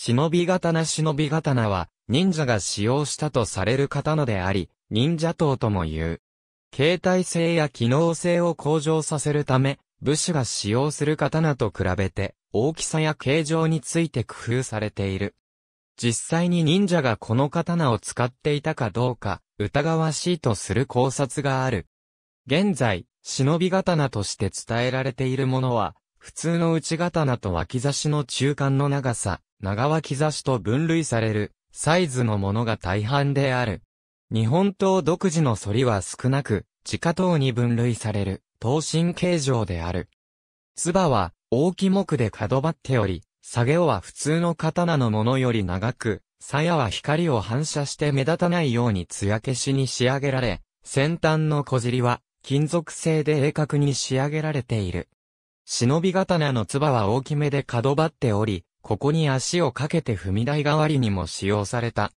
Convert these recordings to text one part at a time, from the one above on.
忍び刀忍び刀は、忍者が使用したとされる刀であり、忍者刀とも言う。携帯性や機能性を向上させるため、武士が使用する刀と比べて、大きさや形状について工夫されている。実際に忍者がこの刀を使っていたかどうか、疑わしいとする考察がある。現在、忍び刀として伝えられているものは、普通の内刀と脇差しの中間の長さ、長脇差しと分類される、サイズのものが大半である。日本刀独自の反りは少なく、地下刀に分類される、刀身形状である。唾は、大き木で角張っており、下げ尾は普通の刀のものより長く、鞘は光を反射して目立たないように艶消しに仕上げられ、先端の小尻は、金属製で鋭角に仕上げられている。忍び刀の唾は大きめで角張っており、ここに足をかけて踏み台代わりにも使用された。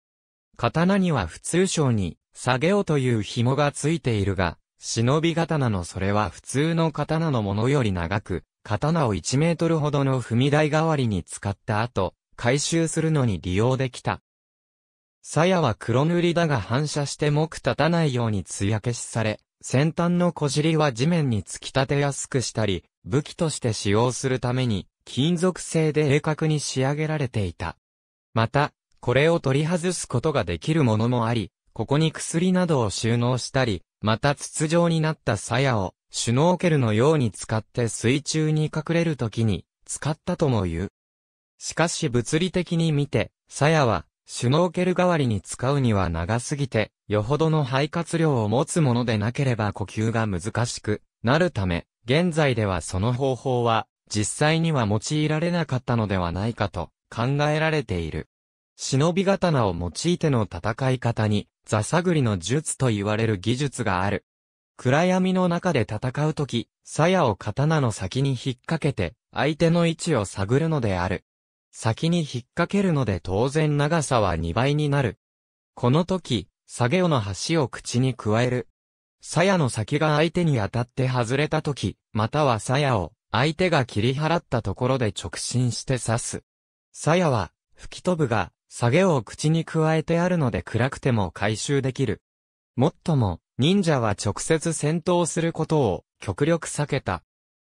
刀には普通章に、下げをという紐がついているが、忍び刀のそれは普通の刀のものより長く、刀を1メートルほどの踏み台代わりに使った後、回収するのに利用できた。鞘は黒塗りだが反射して木立たないように艶消しされ、先端の小尻は地面に突き立てやすくしたり、武器として使用するために、金属製で鋭角に仕上げられていた。また、これを取り外すことができるものもあり、ここに薬などを収納したり、また筒状になった鞘をシュノーケルのように使って水中に隠れるときに使ったとも言う。しかし物理的に見て、鞘はシュノーケル代わりに使うには長すぎて、よほどの肺活量を持つものでなければ呼吸が難しくなるため、現在ではその方法は実際には用いられなかったのではないかと考えられている。忍び刀を用いての戦い方に、ザサグリの術と言われる技術がある。暗闇の中で戦うとき、鞘を刀の先に引っ掛けて、相手の位置を探るのである。先に引っ掛けるので当然長さは2倍になる。この時、下げ尾の端を口に加える。鞘の先が相手に当たって外れた時、または鞘を相手が切り払ったところで直進して刺す。鞘は、吹き飛ぶが、下げを口に加えてあるので暗くても回収できる。もっとも、忍者は直接戦闘することを極力避けた。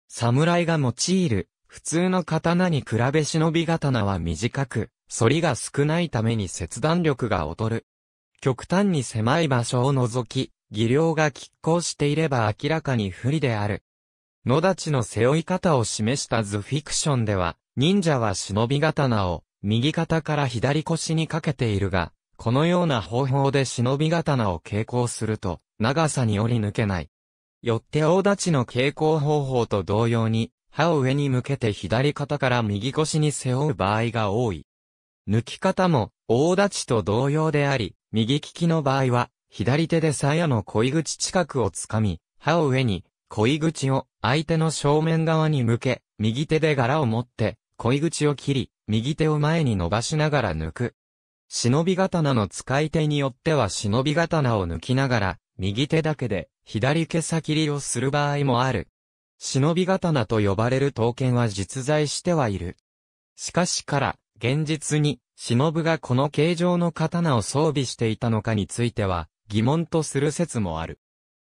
侍が用いる普通の刀に比べ忍び刀は短く、反りが少ないために切断力が劣る。極端に狭い場所を除き、技量が拮抗していれば明らかに不利である。野立の背負い方を示した図フィクションでは、忍者は忍び刀を右肩から左腰にかけているが、このような方法で忍び刀を傾向すると、長さに折り抜けない。よって大立ちの傾向方法と同様に、歯を上に向けて左肩から右腰に背負う場合が多い。抜き方も、大立ちと同様であり、右利きの場合は、左手で鞘の恋口近くをつかみ、歯を上に、恋口を相手の正面側に向け、右手で柄を持って、恋口を切り、右手を前に伸ばしながら抜く。忍び刀の使い手によっては忍び刀を抜きながら、右手だけで左毛先切りをする場合もある。忍び刀と呼ばれる刀剣は実在してはいる。しかしから、現実に、忍がこの形状の刀を装備していたのかについては、疑問とする説もある。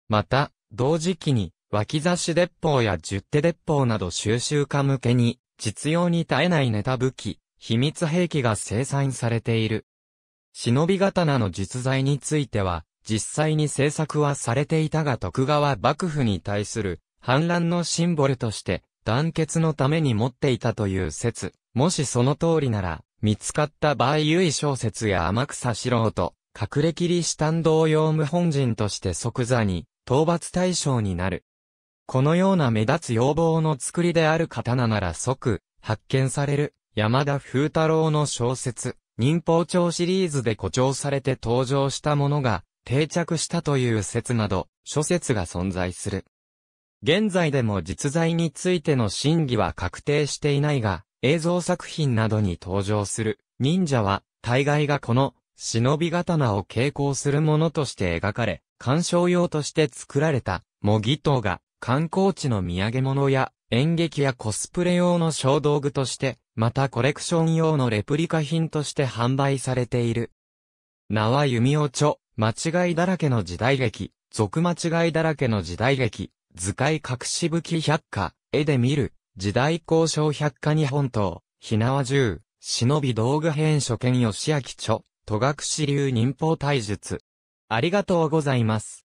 また、同時期に、脇差し鉄砲や十手鉄砲など収集家向けに、実用に耐えないネタ武器、秘密兵器が生産されている。忍び刀の実在については、実際に制作はされていたが徳川幕府に対する反乱のシンボルとして団結のために持っていたという説。もしその通りなら、見つかった場合由位小説や天草四郎と、隠れ切りシタン同様無本人として即座に討伐対象になる。このような目立つ要望の作りである刀なら即、発見される、山田風太郎の小説、忍法帳シリーズで誇張されて登場したものが、定着したという説など、諸説が存在する。現在でも実在についての審議は確定していないが、映像作品などに登場する忍者は、大概がこの忍び刀を傾向するものとして描かれ、鑑賞用として作られた模擬刀が観光地の土産物や演劇やコスプレ用の小道具として、またコレクション用のレプリカ品として販売されている。名は弓尾著、間違いだらけの時代劇、俗間違いだらけの時代劇、図解隠し武器百科、絵で見る、時代交渉百科日本刀、ひなわ銃、忍び道具編書兼吉明著、戸隠流忍法体術。ありがとうございます。